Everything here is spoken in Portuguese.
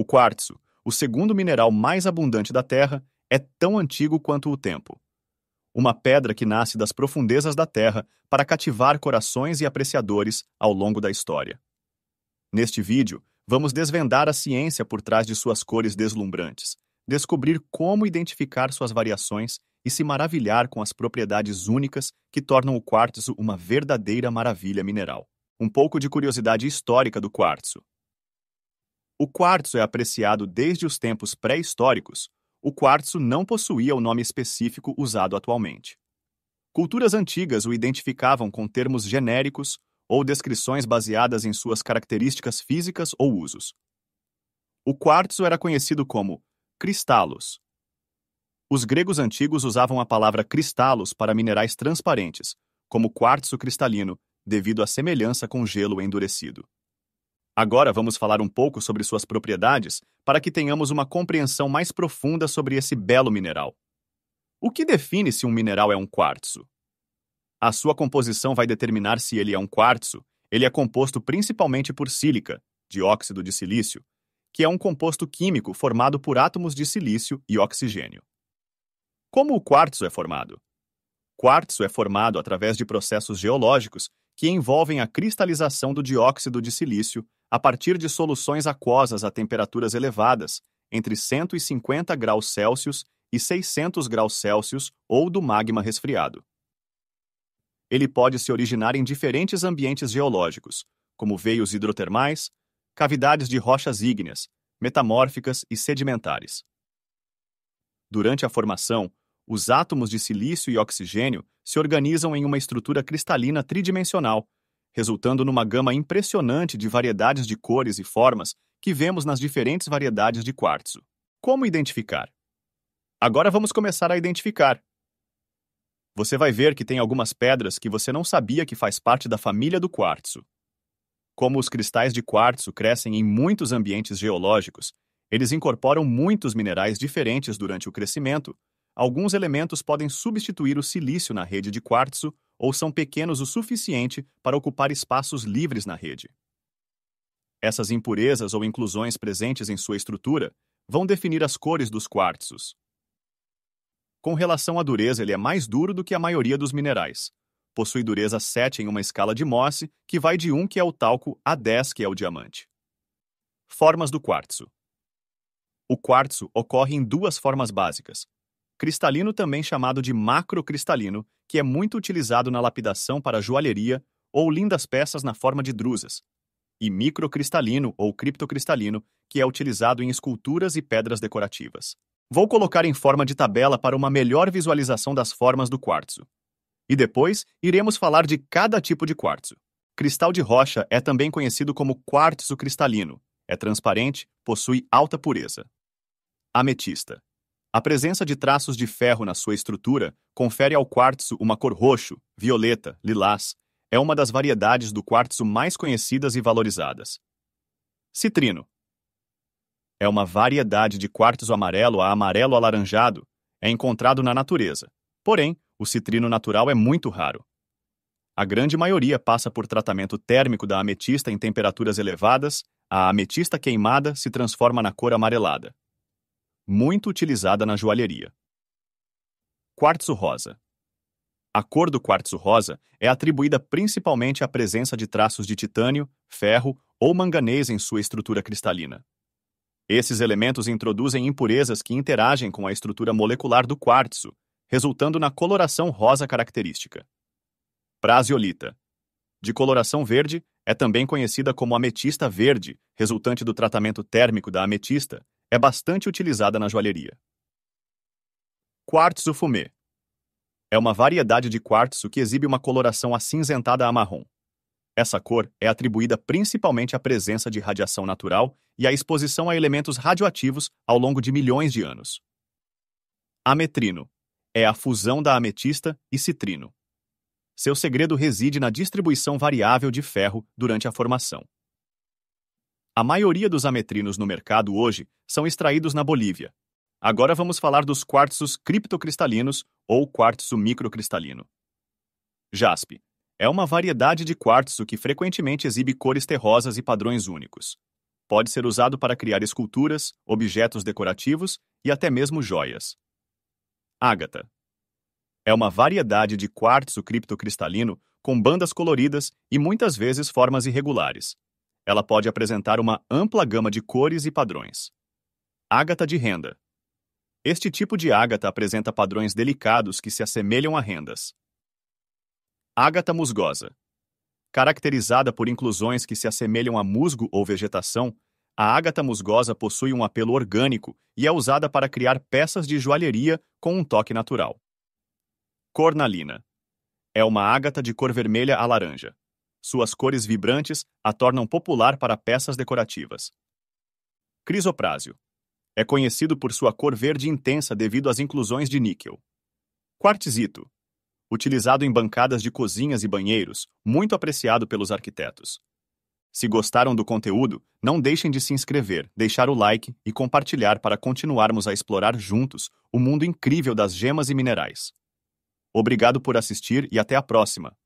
O quartzo, o segundo mineral mais abundante da Terra, é tão antigo quanto o tempo. Uma pedra que nasce das profundezas da Terra para cativar corações e apreciadores ao longo da história. Neste vídeo, vamos desvendar a ciência por trás de suas cores deslumbrantes, descobrir como identificar suas variações e se maravilhar com as propriedades únicas que tornam o quartzo uma verdadeira maravilha mineral. Um pouco de curiosidade histórica do quartzo. O quartzo é apreciado desde os tempos pré-históricos. O quartzo não possuía o nome específico usado atualmente. Culturas antigas o identificavam com termos genéricos ou descrições baseadas em suas características físicas ou usos. O quartzo era conhecido como cristalos. Os gregos antigos usavam a palavra cristalos para minerais transparentes, como quartzo cristalino, devido à semelhança com gelo endurecido. Agora vamos falar um pouco sobre suas propriedades para que tenhamos uma compreensão mais profunda sobre esse belo mineral. O que define se um mineral é um quartzo? A sua composição vai determinar se ele é um quartzo. Ele é composto principalmente por sílica, dióxido de silício, que é um composto químico formado por átomos de silício e oxigênio. Como o quartzo é formado? Quartzo é formado através de processos geológicos que envolvem a cristalização do dióxido de silício a partir de soluções aquosas a temperaturas elevadas, entre 150 graus Celsius e 600 graus Celsius ou do magma resfriado. Ele pode se originar em diferentes ambientes geológicos, como veios hidrotermais, cavidades de rochas ígneas, metamórficas e sedimentares. Durante a formação, os átomos de silício e oxigênio se organizam em uma estrutura cristalina tridimensional, resultando numa gama impressionante de variedades de cores e formas que vemos nas diferentes variedades de quartzo. Como identificar? Agora vamos começar a identificar. Você vai ver que tem algumas pedras que você não sabia que faz parte da família do quartzo. Como os cristais de quartzo crescem em muitos ambientes geológicos, eles incorporam muitos minerais diferentes durante o crescimento. Alguns elementos podem substituir o silício na rede de quartzo ou são pequenos o suficiente para ocupar espaços livres na rede. Essas impurezas ou inclusões presentes em sua estrutura vão definir as cores dos quartzos. Com relação à dureza, ele é mais duro do que a maioria dos minerais. Possui dureza 7 em uma escala de Morse, que vai de 1, que é o talco, a 10, que é o diamante. Formas do quartzo. O quartzo ocorre em duas formas básicas, cristalino também chamado de macrocristalino, que é muito utilizado na lapidação para joalheria ou lindas peças na forma de drusas, e microcristalino ou criptocristalino, que é utilizado em esculturas e pedras decorativas. Vou colocar em forma de tabela para uma melhor visualização das formas do quartzo. E depois iremos falar de cada tipo de quartzo. Cristal de rocha é também conhecido como quartzo cristalino. É transparente, possui alta pureza. Ametista. A presença de traços de ferro na sua estrutura confere ao quartzo uma cor roxo, violeta, lilás. É uma das variedades do quartzo mais conhecidas e valorizadas. Citrino. É uma variedade de quartzo amarelo a amarelo alaranjado. É encontrado na natureza. Porém, o citrino natural é muito raro. A grande maioria passa por tratamento térmico da ametista em temperaturas elevadas. A ametista queimada se transforma na cor amarelada muito utilizada na joalheria. Quartzo rosa. A cor do quartzo rosa é atribuída principalmente à presença de traços de titânio, ferro ou manganês em sua estrutura cristalina. Esses elementos introduzem impurezas que interagem com a estrutura molecular do quartzo, resultando na coloração rosa característica. Prasiolita. De coloração verde, é também conhecida como ametista verde, resultante do tratamento térmico da ametista, é bastante utilizada na joalheria. Quartzo fumê. É uma variedade de quartzo que exibe uma coloração acinzentada a marrom. Essa cor é atribuída principalmente à presença de radiação natural e à exposição a elementos radioativos ao longo de milhões de anos. Ametrino. É a fusão da ametista e citrino. Seu segredo reside na distribuição variável de ferro durante a formação. A maioria dos ametrinos no mercado hoje são extraídos na Bolívia. Agora vamos falar dos quartzos criptocristalinos ou quartzo microcristalino. Jaspe é uma variedade de quartzo que frequentemente exibe cores terrosas e padrões únicos. Pode ser usado para criar esculturas, objetos decorativos e até mesmo joias. Ágata é uma variedade de quartzo criptocristalino com bandas coloridas e muitas vezes formas irregulares. Ela pode apresentar uma ampla gama de cores e padrões. Ágata de renda. Este tipo de ágata apresenta padrões delicados que se assemelham a rendas. Ágata musgosa. Caracterizada por inclusões que se assemelham a musgo ou vegetação, a ágata musgosa possui um apelo orgânico e é usada para criar peças de joalheria com um toque natural. Cornalina. É uma ágata de cor vermelha a laranja. Suas cores vibrantes a tornam popular para peças decorativas. Crisoprásio. É conhecido por sua cor verde intensa devido às inclusões de níquel. Quartzito. Utilizado em bancadas de cozinhas e banheiros, muito apreciado pelos arquitetos. Se gostaram do conteúdo, não deixem de se inscrever, deixar o like e compartilhar para continuarmos a explorar juntos o mundo incrível das gemas e minerais. Obrigado por assistir e até a próxima!